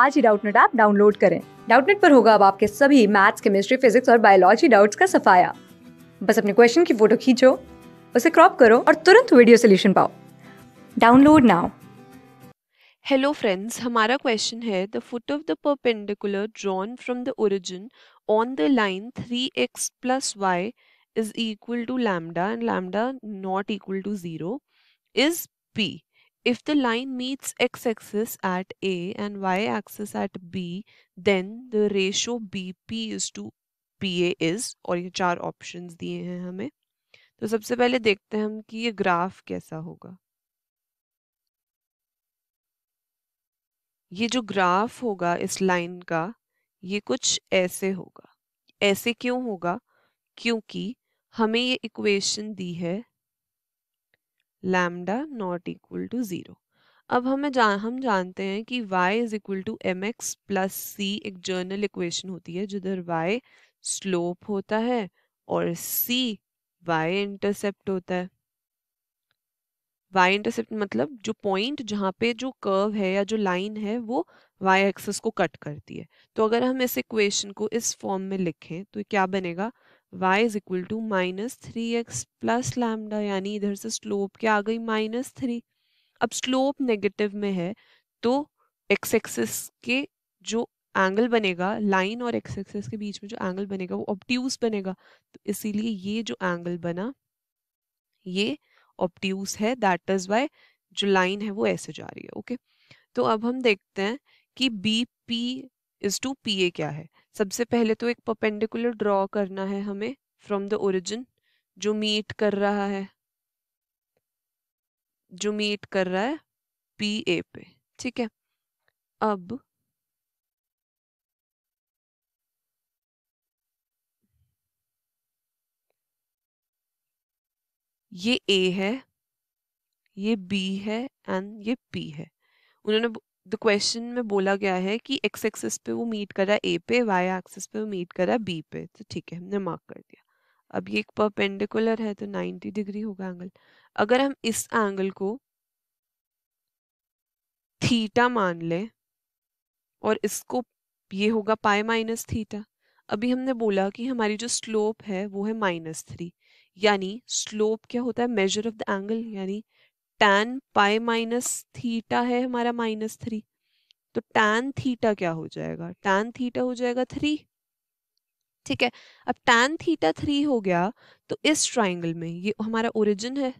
आज ही Doubtnut app download करें डाउटनेट पर होगा अब आपके सभी मैथ्स केमिस्ट्री फिजिक्स और बायोलॉजी डाउट्स का सफाया बस अपने क्वेश्चन की फोटो खींचो उसे क्रॉप करो और तुरंत वीडियो सोल्यूशन पाओ डाउनलोड नाउ हेलो फ्रेंड्स हमारा क्वेश्चन है the foot of the perpendicular drawn from the origin on the line three x plus y is equal to lambda and lambda not equal to zero is P If the line meets x-axis at A and y-axis at B, then the ratio BP is to PA is aur ye char options diye hain hame to sabse pehle dekhte hain हम कि ये graph कैसा होगा ये जो graph होगा इस line का ये कुछ ऐसे होगा ऐसे क्यों होगा क्योंकि हमें ये इक्वेशन दी है lambda not equal to zero अब हमें जा हम जानते हैं कि y is equal to M X plus C एक जर्नल इक्वेशन होती है जिधर y स्लोप होता है और c y इंटरसेप्ट होता है y इंटरसेप्ट मतलब जो पॉइंट जहाँ पे जो कर्व है या जो लाइन है वो y एक्सेस को कट करती है तो अगर हम इस इक्वेशन को इस फॉर्म में लिखें तो क्या बनेगा y is equal to minus three x plus lambda यानी इधर से स्लोप क्या आ गई माइनस थ्री अब स्लोप नेगेटिव में है तो एक्स एक्सिस के जो एंगल बनेगा लाइन और एक्स एक्सिस के बीच में जो एंगल बनेगा वो ऑप्ट्यूस बनेगा तो इसीलिए ये जो एंगल बना ये ऑप्ट्यूस है दैट इज वाई जो लाइन है वो ऐसे जा रही है ओके okay? तो अब हम देखते हैं कि B P is to P A क्या है सबसे पहले तो एक परपेंडिकुलर ड्रॉ करना है हमें फ्रॉम द ओरिजिन जो मीट कर रहा है जो मीट कर रहा है पी ए पे ठीक है अब ये ए है ये बी है एंड ये पी है उन्होंने द क्वेश्चन में बोला गया है कि एक्स एक्सेस पे वो मीट करा ए पे वाई एक्सेस पे वो मीट करा बी पे तो ठीक है हमने मार्क कर दिया अब ये एक परपेंडिकुलर है तो 90 डिग्री होगा एंगल अगर हम इस एंगल को थीटा मान ले और इसको ये होगा पाए माइनस थीटा अभी हमने बोला कि हमारी जो स्लोप है वो है माइनस थ्री यानी स्लोप क्या होता है मेजर ऑफ द एंगल यानी टैन पाई माइनस थीटा है हमारा माइनस थ्री तो टैन थीटा क्या हो जाएगा टैन थीटा हो जाएगा थ्री ठीक है अब टैन थीटा थ्री हो गया तो इस ट्राइंगल में ये हमारा ओरिजिन है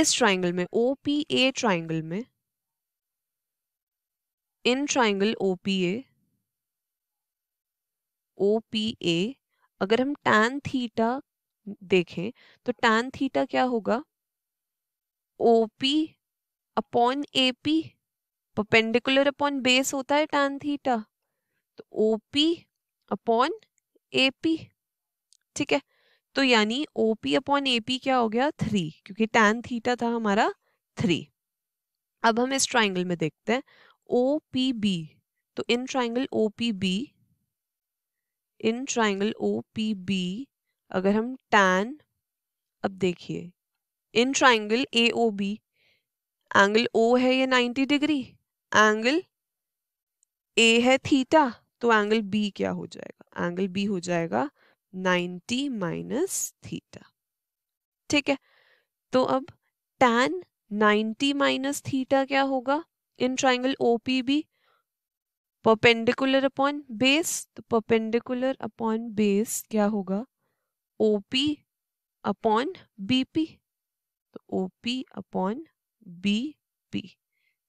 इस ट्राइंगल में ओ पी ए ट्राइंगल में in triangle O P A O P A अगर हम टैन थीटा देखें तो टैन थीटा क्या होगा OP upon AP perpendicular upon base होता है टैन थीटा तो ओपी अपॉन एपी ठीक है तो यानी ओपी अपॉन एपी क्या हो गया थ्री क्योंकि टैन थीटा था हमारा थ्री अब हम इस ट्राइंगल में देखते हैं ओ पी बी तो in triangle O P B in triangle O P B अगर हम टैन अब देखिए in triangle A O B angle O है ये 90 डिग्री एंगल ए है थीटा तो एंगल बी क्या हो जाएगा एंगल बी हो जाएगा 90 माइनस थीटा ठीक है तो अब टैन 90 माइनस थीटा क्या होगा in triangle O P B perpendicular upon base तो परपेंडिकुलर अपॉन बेस क्या होगा O P upon B P तो O P upon B P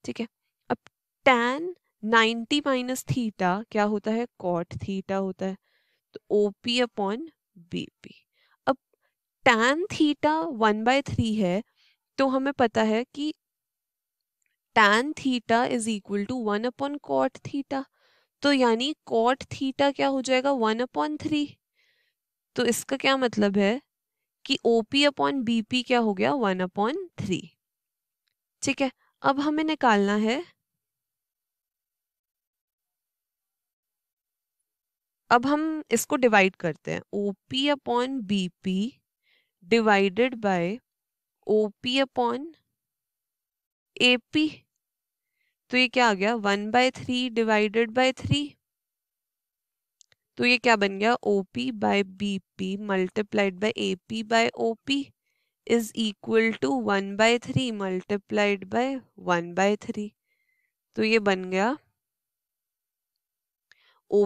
ठीक है अब टैन 90 माइनस थीटा क्या होता है कॉट थीटा होता है तो O P upon B P अब tan theta one by three है तो हमें पता है कि tan theta is equal to one upon cot theta तो यानी कॉट थीटा क्या हो जाएगा वन अपॉन थ्री तो इसका क्या मतलब है कि O P upon B P क्या हो गया वन अपॉन थ्री ठीक है अब हमें निकालना है अब हम इसको डिवाइड करते हैं O P upon B P divided by O P upon A P तो ये क्या आ गया one by three divided by three तो ये क्या बन गया O P by B P multiplied by A P by O P is equal to one by three multiplied by one by three तो ये बन गया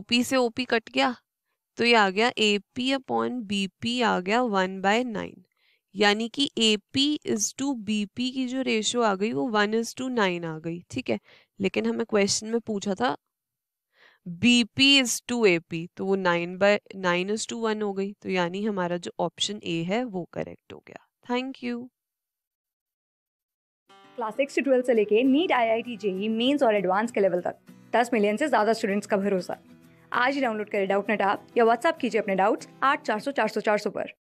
पी से ओपी कट गया तो ये आ गया A P upon B P आ गया वन बाय नाइन यानी कि A P is to B P की जो रेशियो आ गई वो वन इज टू नाइन आ गई ठीक है लेकिन हमें क्वेश्चन में पूछा था B P is to A P तो वो nine by nine is to one हो गई तो यानी हमारा जो ऑप्शन ए है वो करेक्ट हो गया थैंक यू क्लास सिक्स से ट्वेल्थ से लेके NEET I I T JEE mains और एडवांस के लेवल तक दस मिलियन से ज़्यादा स्टूडेंट्स का भरोसा आज ही डाउनलोड करें डाउट नेट आप या व्हाट्सअप कीजिए अपने डाउट्स आठ चार सौ चार सौ चार सौ पर